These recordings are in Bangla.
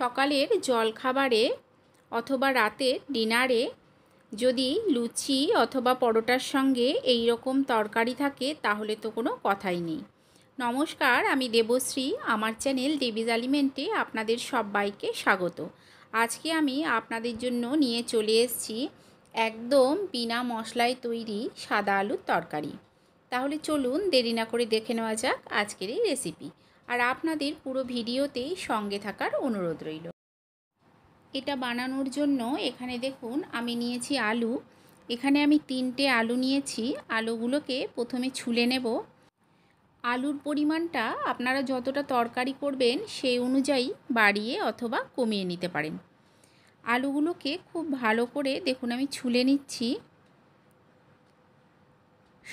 সকালের জলখাবারে অথবা রাতের ডিনারে যদি লুচি অথবা পরোটার সঙ্গে এই রকম তরকারি থাকে তাহলে তো কোনো কথাই নেই নমস্কার আমি দেবশ্রী আমার চ্যানেল দেবিজ আলিমেন্টে আপনাদের সবাইকে স্বাগত আজকে আমি আপনাদের জন্য নিয়ে চলে এসেছি একদম বিনা মশলায় তৈরি সাদা আলুর তরকারি তাহলে চলুন দেরি না করে দেখে নেওয়া যাক আজকের এই রেসিপি আর আপনাদের পুরো ভিডিওতেই সঙ্গে থাকার অনুরোধ রইল এটা বানানোর জন্য এখানে দেখুন আমি নিয়েছি আলু এখানে আমি তিনটে আলু নিয়েছি আলুগুলোকে প্রথমে ছুলে নেব আলুর পরিমাণটা আপনারা যতটা তরকারি করবেন সেই অনুযায়ী বাড়িয়ে অথবা কমিয়ে নিতে পারেন আলুগুলোকে খুব ভালো করে দেখুন আমি ছুলে নিচ্ছি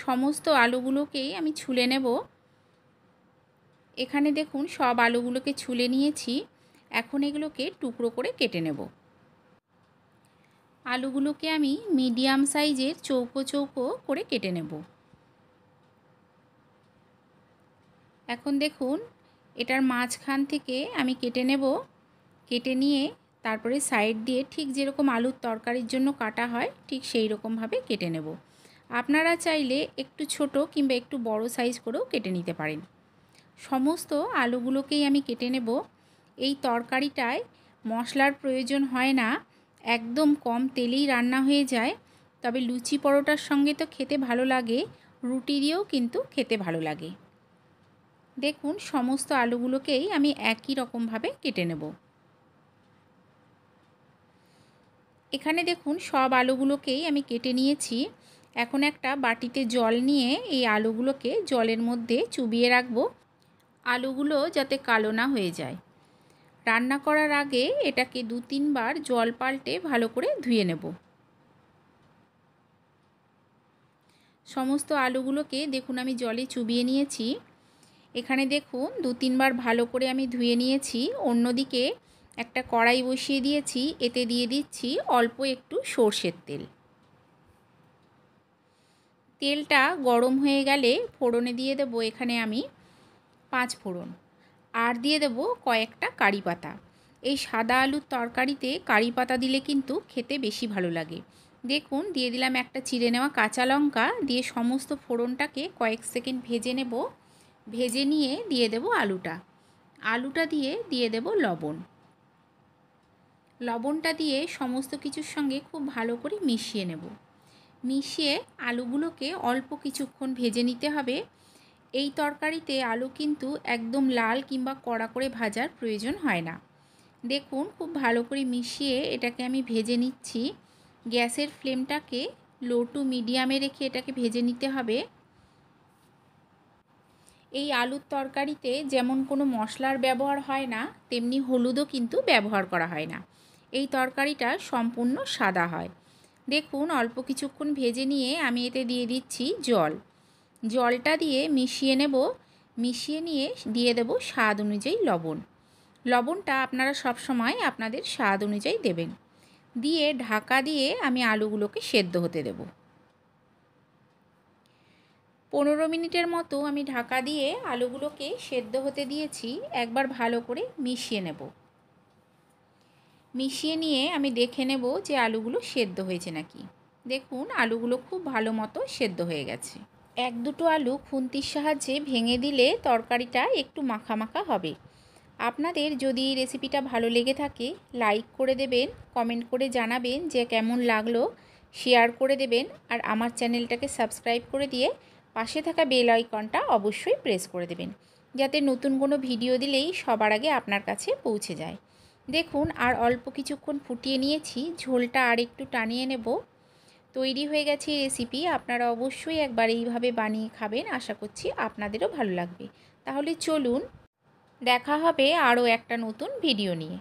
সমস্ত আলুগুলোকেই আমি ছুলে নেব এখানে দেখুন সব আলুগুলোকে ছুলে নিয়েছি এখন এগুলোকে টুকরো করে কেটে নেব আলুগুলোকে আমি মিডিয়াম সাইজের চৌকো চৌকো করে কেটে নেব এখন দেখুন এটার মাঝখান থেকে আমি কেটে নেব কেটে নিয়ে তারপরে সাইড দিয়ে ঠিক যেরকম আলুর তরকারির জন্য কাটা হয় ঠিক সেই রকমভাবে কেটে নেব আপনারা চাইলে একটু ছোট কিংবা একটু বড় সাইজ করেও কেটে নিতে পারেন সমস্ত আলুগুলোকেই আমি কেটে নেব এই তরকারিটায় মশলার প্রয়োজন হয় না একদম কম তেলেই রান্না হয়ে যায় তবে লুচি পরোটার সঙ্গে তো খেতে ভালো লাগে রুটি দিয়েও কিন্তু খেতে ভালো লাগে দেখুন সমস্ত আলুগুলোকেই আমি একই রকমভাবে কেটে নেব এখানে দেখুন সব আলুগুলোকেই আমি কেটে নিয়েছি এখন একটা বাটিতে জল নিয়ে এই আলুগুলোকে জলের মধ্যে চুবিয়ে রাখবো আলুগুলো যাতে কালো না হয়ে যায় রান্না করার আগে এটাকে দু তিনবার জল পাল্টে ভালো করে ধুয়ে নেব সমস্ত আলুগুলোকে দেখুন আমি জলে চুবিয়ে নিয়েছি এখানে দেখুন দু তিনবার ভালো করে আমি ধুয়ে নিয়েছি অন্যদিকে একটা কড়াই বসিয়ে দিয়েছি এতে দিয়ে দিচ্ছি অল্প একটু সর্ষের তেল তেলটা গরম হয়ে গেলে ফোড়নে দিয়ে দেবো এখানে আমি পাঁচ ফোড়ন আর দিয়ে দেব কয়েকটা কারি পাতা এই সাদা আলুর তরকারিতে কারি পাতা দিলে কিন্তু খেতে বেশি ভালো লাগে দেখুন দিয়ে দিলাম একটা চিড়ে নেওয়া কাঁচা লঙ্কা দিয়ে সমস্ত ফোড়নটাকে কয়েক সেকেন্ড ভেজে নেব ভেজে নিয়ে দিয়ে দেব আলুটা আলুটা দিয়ে দিয়ে দেব লবণ লবণটা দিয়ে সমস্ত কিছুর সঙ্গে খুব ভালো করে মিশিয়ে নেব মিশিয়ে আলুগুলোকে অল্প কিছুক্ষণ ভেজে নিতে হবে এই তরকারিতে আলু কিন্তু একদম লাল কিংবা কড়া করে ভাজার প্রয়োজন হয় না দেখুন খুব ভালো করে মিশিয়ে এটাকে আমি ভেজে নিচ্ছি গ্যাসের ফ্লেমটাকে লো টু মিডিয়ামে রেখে এটাকে ভেজে নিতে হবে এই আলুর তরকারিতে যেমন কোনো মশলার ব্যবহার হয় না তেমনি হলুদও কিন্তু ব্যবহার করা হয় না এই তরকারিটা সম্পূর্ণ সাদা হয় দেখুন অল্প কিছুক্ষণ ভেজে নিয়ে আমি এতে দিয়ে দিচ্ছি জল জলটা দিয়ে মিশিয়ে নেব মিশিয়ে নিয়ে দিয়ে দেব স্বাদ অনুযায়ী লবণ লবণটা আপনারা সব সময় আপনাদের স্বাদ অনুযায়ী দেবেন দিয়ে ঢাকা দিয়ে আমি আলুগুলোকে সেদ্ধ হতে দেব পনেরো মিনিটের মতো আমি ঢাকা দিয়ে আলুগুলোকে সেদ্ধ হতে দিয়েছি একবার ভালো করে মিশিয়ে নেব মিশিয়ে নিয়ে আমি দেখে নেব যে আলুগুলো সেদ্ধ হয়েছে নাকি দেখুন আলুগুলো খুব ভালো মতো সেদ্ধ হয়ে গেছে এক দুটো আলু খুন্তির সাহায্যে ভেঙে দিলে তরকারিটা একটু মাখা মাখা হবে আপনাদের যদি রেসিপিটা ভালো লেগে থাকে লাইক করে দেবেন কমেন্ট করে জানাবেন যে কেমন লাগলো শেয়ার করে দেবেন আর আমার চ্যানেলটাকে সাবস্ক্রাইব করে দিয়ে পাশে থাকা বেল আইকনটা অবশ্যই প্রেস করে দেবেন যাতে নতুন কোনো ভিডিও দিলেই সবার আগে আপনার কাছে পৌঁছে যায় দেখুন আর অল্প কিছুক্ষণ ফুটিয়ে নিয়েছি ঝোলটা আর একটু টানিয়ে নেব তৈরি হয়ে গেছে এই রেসিপি আপনারা অবশ্যই একবার এইভাবে বানিয়ে খাবেন আশা করছি আপনাদেরও ভালো লাগবে তাহলে চলুন দেখা হবে আরও একটা নতুন ভিডিও নিয়ে